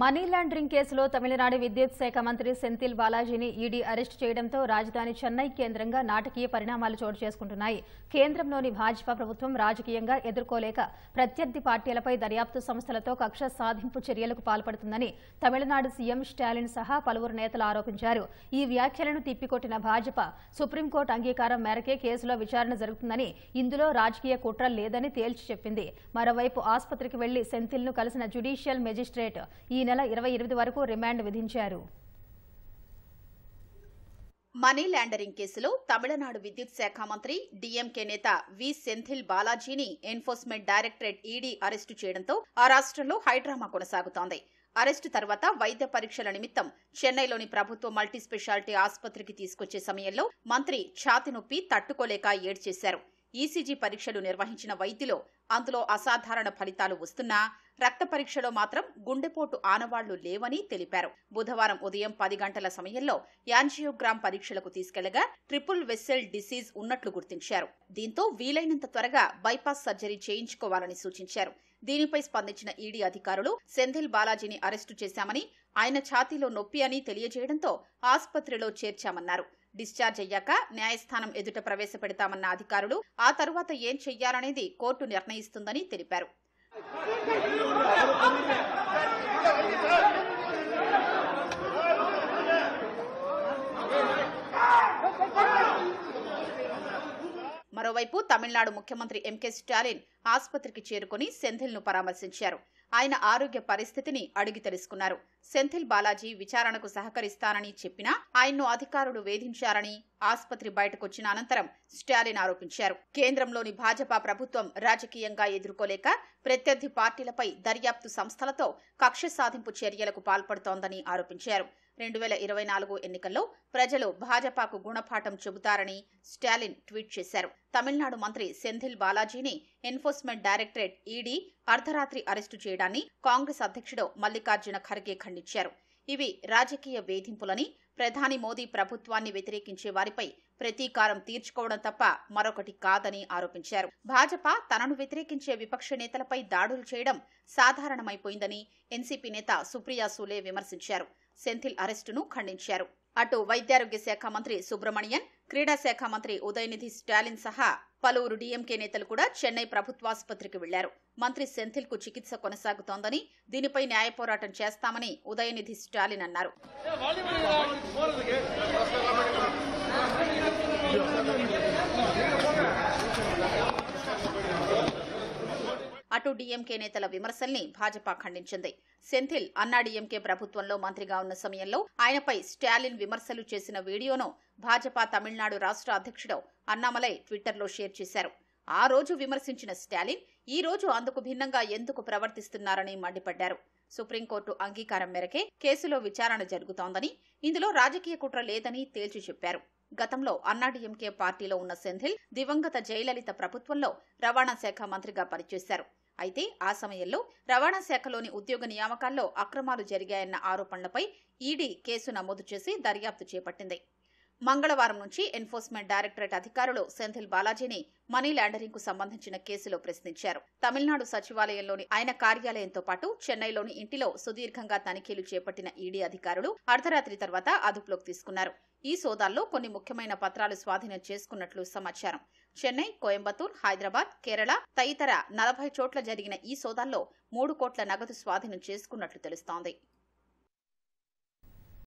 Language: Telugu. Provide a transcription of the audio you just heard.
మనీ లాండరింగ్ కేసులో తమిళనాడు విద్యుత్ శాఖ మంత్రి సెంతిల్ బాలాజీని ఈడీ అరెస్టు చేయడంతో రాజధాని చెన్నై కేంద్రంగా నాటకీయ పరిణామాలు చోటు చేసుకుంటున్నాయి కేంద్రంలోని భాజపా ప్రభుత్వం రాజకీయంగా ఎదుర్కోలేక ప్రత్యర్థి పార్టీలపై దర్యాప్తు సంస్థలతో కక్ష సాధింపు చర్యలకు పాల్పడుతుందని తమిళనాడు సీఎం స్టాలిన్ సహా పలువురు నేతలు ఆరోపించారు ఈ వ్యాఖ్యలను తిప్పికొట్టిన భాజపా సుప్రీంకోర్టు అంగీకారం మేరకే కేసులో విచారణ జరుగుతుందని ఇందులో రాజకీయ కుట్ర లేదని తేల్చి చెప్పింది మరోవైపు ఆసుపత్రికి వెళ్లి సెంతిల్ను కలిసిన జ్యుడీషియల్ మెజిస్ట్రేట్ ఈ నెల ఇరవై ఎనిమిది వరకు రిమాండ్ విధించారు మనీ ల్యాండరింగ్ కేసులో తమిళనాడు విద్యుత్ శాఖ మంత్రి డీఎంకే నేత వి సెంథిల్ బాలాజీని ఎన్ఫోర్స్మెంట్ డైరెక్టరేట్ ఈడీ అరెస్టు చేయడంతో ఆ రాష్ట్రంలో హైడ్రామా కొనసాగుతోంది అరెస్టు తర్వాత వైద్య పరీక్షల నిమిత్తం చెన్నైలోని ప్రభుత్వ మల్టీ స్పెషాలిటీ ఆసుపత్రికి తీసుకొచ్చే సమయంలో మంత్రి ఛాతి నొప్పి తట్టుకోలేక ఏడ్చేశారు ఈసీజీ పరీక్షలు నిర్వహించిన వైద్యులు అందులో అసాధారణ ఫలితాలు వస్తున్నా రక్త పరీక్షలో మాత్రం గుండెపోటు ఆనవాళ్లు లేవని తెలిపారు బుధవారం ఉదయం పది గంటల సమయంలో యాంజియోగ్రామ్ పరీక్షలకు తీసుకెళ్లగా ట్రిపుల్ వెస్సెల్ డిసీజ్ ఉన్నట్లు గుర్తించారు దీంతో వీలైనంత త్వరగా బైపాస్ సర్జరీ చేయించుకోవాలని సూచించారు దీనిపై స్పందించిన ఈడీ అధికారులు సెంధిల్ బాలాజీని అరెస్టు చేశామని ఆయన ఛాతీలో నొప్పి అని తెలియజేయడంతో ఆసుపత్రిలో చేర్చామన్నారు డిశ్చార్జ్ అయ్యాక న్యాయస్థానం ఎదుట ప్రవేశపెడతామన్న అధికారులు ఆ తరువాత ఏం చెయ్యాలనేది కోర్టు నిర్ణయిస్తుందని తెలిపారు మరోవైపు తమిళనాడు ముఖ్యమంత్రి ఎంకే స్టాలిన్ ఆసుపత్రికి చేరుకుని సెంధిల్ను పరామర్శించారు ఆయన ఆరోగ్య పరిస్థితిని అడిగి తెలుసుకున్నారు సెంథిల్ బాలాజీ విచారణకు సహకరిస్తానని చెప్పినా ఆయన్ను అధికారులు వేధించారని ఆసుపత్రి బయటకొచ్చిన అనంతరం స్టాలిన్ ఆరోపించారు కేంద్రంలోని భాజపా ప్రభుత్వం రాజకీయంగా ఎదుర్కోలేక ప్రత్యర్థి పార్టీలపై దర్యాప్తు సంస్థలతో కక్ష సాధింపు చర్యలకు పాల్పడుతోందని ఆరోపించారు రెండు వేల ఇరవై నాలుగు ఎన్నికల్లో ప్రజలు భాజపాకు గుణపాఠం చెబుతారని స్టాలిన్ ట్వీట్ చేశారు తమిళనాడు మంత్రి సెంధిల్ బాలాజీని ఎన్ఫోర్స్మెంట్ డైరెక్టరేట్ ఈడీ అర్ధరాత్రి అరెస్టు చేయడాన్ని కాంగ్రెస్ అధ్యక్షుడు మల్లికార్జున ఖర్గే ఖండించారు ఇవి రాజకీయ వేధింపులని ప్రధాని మోదీ ప్రభుత్వాన్ని వ్యతిరేకించే వారిపై ప్రతీకారం తీర్చుకోవడం తప్ప మరొకటి కాదని ఆరోపించారు భాజపా తనను వ్యతిరేకించే విపక్ష నేతలపై దాడులు చేయడం సాధారణమైపోయిందని ఎన్సీపీ నేత సుప్రియా సూలే విమర్శించారు సెంథిల్ అరెస్టును ఖండించారు అటు వైద్యారోగ్య శాఖ మంత్రి సుబ్రహ్మణ్యన్ క్రీడా శాఖ మంత్రి ఉదయనిధి స్టాలిన్ సహా పలువురు డీఎంకే నేతలు కూడా చెన్నై ప్రభుత్వాసుపత్రికి వెళ్లారు మంత్రి సెంథిల్కు చికిత్స కొనసాగుతోందని దీనిపై న్యాయ పోరాటం చేస్తామని ఉదయనిధి స్టాలిన్ అన్నారు అటు డీఎంకే నేతల విమర్శల్ని భాజపా ఖండించింది సెంథిల్ అన్నాడీఎంకే ప్రభుత్వంలో మంత్రిగా ఉన్న సమయంలో ఆయనపై స్టాలిన్ విమర్శలు చేసిన వీడియోను భాజపా తమిళనాడు రాష్ట్ర అధ్యక్షుడు అన్నామలై ట్విట్టర్లో షేర్ చేశారు ఆ రోజు విమర్శించిన స్టాలిన్ ఈ రోజు అందుకు భిన్నంగా ఎందుకు ప్రవర్తిస్తున్నారని మండిపడ్డారు సుప్రీంకోర్టు అంగీకారం మేరకే కేసులో విచారణ జరుగుతోందని ఇందులో రాజకీయ కుట్ర లేదని తేల్చి చెప్పారు గతంలో అన్నాడీఎంకే పార్టీలో ఉన్న సెంధిల్ దివంగత జయలలిత ప్రభుత్వంలో రవాణా శాఖ మంత్రిగా పనిచేశారు అయితే ఆ సమయంలో రవాణా శాఖలోని ఉద్యోగ నియామకాల్లో అక్రమాలు జరిగాయన్న ఆరోపణలపై ఈడీ కేసు నమోదు చేసి దర్యాప్తు చేపట్టింది మంగళవారం నుంచి ఎన్ఫోర్స్మెంట్ డైరెక్టరేట్ అధికారులు సెంథిల్ బాలాజీని మనీ ల్యాండరింగ్ కు సంబంధించిన కేసులో ప్రశ్నించారు తమిళనాడు సచివాలయంలోని ఆయన కార్యాలయంతో పాటు చెన్నైలోని ఇంటిలో సుదీర్ఘంగా తనిఖీలు చేపట్టిన ఈడీ అధికారులు అర్ధరాత్రి తర్వాత అదుపులోకి తీసుకున్నారు ఈ సోదాల్లో కొన్ని ముఖ్యమైన పత్రాలు స్వాధీనం చేసుకున్నట్లు సమాచారం చెన్నై కోయంబత్తూర్ హైదరాబాద్ కేరళ తదితర నలభై చోట్ల జరిగిన ఈ సోదాల్లో మూడు కోట్ల నగదు స్వాధీనం చేసుకున్నట్లు తెలుస్తోంది